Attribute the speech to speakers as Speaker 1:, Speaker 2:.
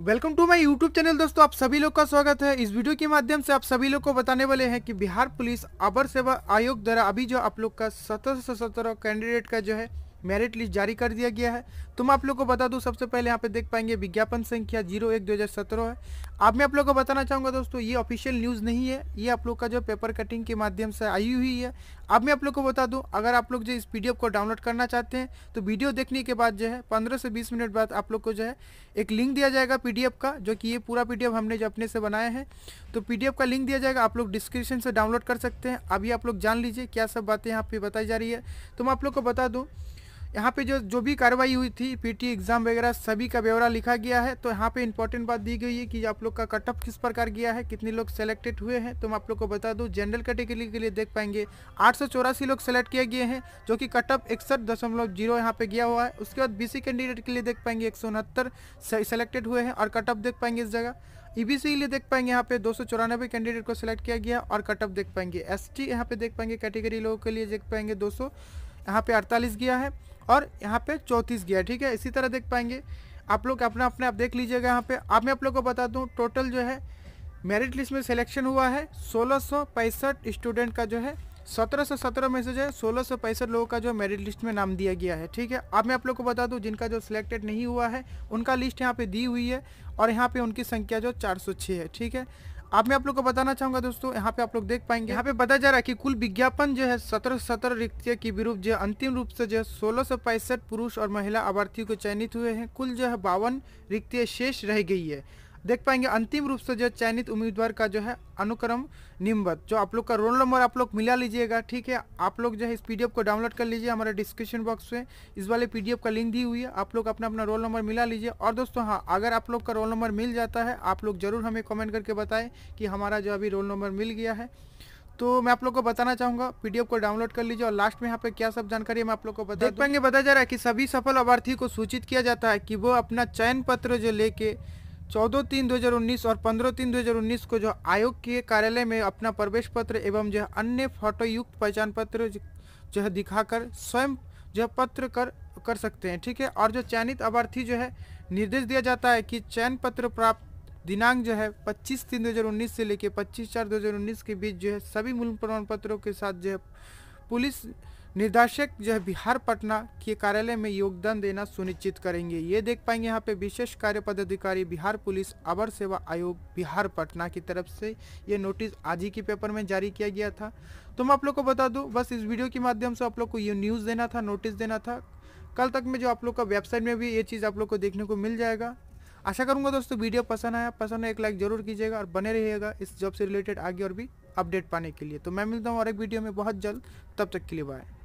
Speaker 1: welcome to my YouTube channel दोस्तों आप सभी लोग का स्वागत है इस वीडियो के माध्यम से आप सभी लोग को बताने वाले हैं कि बिहार पुलिस अवर सेवा आयोग द्वारा अभी जो आप लोग का सत्रह सौ सत्रह कैंडिडेट का जो है मेरिट लिस्ट जारी कर दिया गया है तो मैं आप लोग को बता दूं सबसे पहले यहाँ पे देख पाएंगे विज्ञापन संख्या जीरो एक दो हज़ार सत्रह है अब मैं आप लोग को बताना चाहूँगा दोस्तों ये ऑफिशियल न्यूज़ नहीं है ये आप लोग का जो पेपर कटिंग के माध्यम से आई हुई है अब मैं आप लोग को बता दूँ अगर आप लोग जो इस पी को डाउनलोड करना चाहते हैं तो वीडियो देखने के बाद जो है पंद्रह से बीस मिनट बाद आप लोग को जो है एक लिंक दिया जाएगा पी का जो कि ये पूरा पी हमने जो अपने से बनाया है तो पी का लिंक दिया जाएगा आप लोग डिस्क्रिप्शन से डाउनलोड कर सकते हैं अभी आप लोग जान लीजिए क्या सब बातें यहाँ पर बताई जा रही है तो मैं आप लोग को बता दूँ यहाँ पे जो जो भी कार्रवाई हुई थी पीटी एग्ज़ाम वगैरह सभी का ब्यौरा लिखा गया है तो यहाँ पे इंपॉर्टेंट बात दी गई है कि आप लोग का कटअप किस प्रकार गया है कितने लोग सेलेक्टेड हुए हैं तो मैं आप लोग को बता दूँ जनरल कैटेगरी के लिए देख पाएंगे आठ लोग सेलेक्ट किए गए हैं जो कि कट ऑफ इकसठ दशमलव जीरो यहाँ पे गया हुआ है उसके बाद बी कैंडिडेट के लिए देख पाएंगे एक सेलेक्टेड हुए हैं और कटअप देख पाएंगे इस जगह ई e के लिए देख पाएंगे यहाँ पे दो कैंडिडेट को सिलेक्ट किया गया और कट ऑफ देख पाएंगे एस यहाँ पे देख पाएंगे कैटेगरी लोगों के लिए देख पाएंगे दो यहाँ पे 48 गया है और यहाँ पे 34 गया ठीक है इसी तरह देख पाएंगे आप लोग अपना अपने आप देख लीजिएगा यहाँ पे आप मैं आप लोग को बता दूँ टोटल जो है मेरिट लिस्ट में सिलेक्शन हुआ है सोलह स्टूडेंट का जो है सत्रह सौ सत्रह में से जो है सोलह सौ पैंसठ लोगों का जो मेरिट लिस्ट में नाम दिया गया है ठीक है अब मैं आप लोग को बता दूं जिनका जो सिलेक्टेड नहीं हुआ है उनका लिस्ट यहाँ पे दी हुई है और यहाँ पे उनकी संख्या जो चार सौ छः है ठीक है आप मैं आप लोग को बताना चाहूंगा दोस्तों यहाँ पे आप लोग देख पाएंगे यहाँ पे बताया जा रहा है की कुल विज्ञापन जो है सत्रह सत्रह रिक्त के विरूप जो अंतिम रूप से जो है सोलह सौ पैंसठ पुरुष और महिला आभार्थियों को चयनित हुए हैं कुल जो है बावन रिक्त शेष रह गई है देख पाएंगे अंतिम रूप से जो चयनित उम्मीदवार का जो है अनुक्रम निम्बत जो आप लोग का रोल नंबर आप लोग मिला लीजिएगा ठीक है आप लोग जो है इस पीडीएफ को डाउनलोड कर लीजिए हमारे डिस्क्रिप्शन बॉक्स में इस वाले पीडीएफ का लिंक दी हुई है आप लोग अपना अपना रोल नंबर मिला लीजिए और दोस्तों हाँ अगर आप लोग का रोल नंबर मिल जाता है आप लोग ज़रूर हमें कॉमेंट करके बताएं कि हमारा जो अभी रोल नंबर मिल गया है तो मैं आप लोग को बताना चाहूँगा पीडीएफ को डाउनलोड कर लीजिए और लास्ट में यहाँ पे क्या सब जानकारी मैं आप लोग को बता देख पाएंगे बताया जा रहा है कि सभी सफल अभ्यर्थी को सूचित किया जाता है कि वो अपना चयन पत्र जो लेके चौदह तीन 2019 और पंद्रह तीन 2019 को जो आयोग के कार्यालय में अपना प्रवेश पत्र एवं जो अन्य फोटोयुक्त पहचान पत्र जो है दिखाकर स्वयं जो पत्र कर कर सकते हैं ठीक है और जो चयनित अभ्यर्थी जो है निर्देश दिया जाता है कि चयन पत्र प्राप्त दिनांक जो है 25 तीन 2019 से लेकर 25 चार 2019 के बीच जो है सभी मूल प्रमाण पत्रों के साथ जो है पुलिस निर्देशक जो है बिहार पटना के कार्यालय में योगदान देना सुनिश्चित करेंगे ये देख पाएंगे यहाँ पे विशेष कार्य पदाधिकारी बिहार पुलिस अवर सेवा आयोग बिहार पटना की तरफ से ये नोटिस आज ही के पेपर में जारी किया गया था तो मैं आप लोग को बता दूँ बस इस वीडियो के माध्यम से आप लोग को ये न्यूज़ देना था नोटिस देना था कल तक में जो आप लोग का वेबसाइट में भी ये चीज़ आप लोग को देखने को मिल जाएगा आशा करूंगा दोस्तों वीडियो पसंद आया पसंद है एक लाइक जरूर कीजिएगा और बने रहिएगा इस जॉब से रिलेटेड आगे और भी अपडेट पाने के लिए तो मैं मिलता हूँ और एक वीडियो में बहुत जल्द तब तक के लिए बाय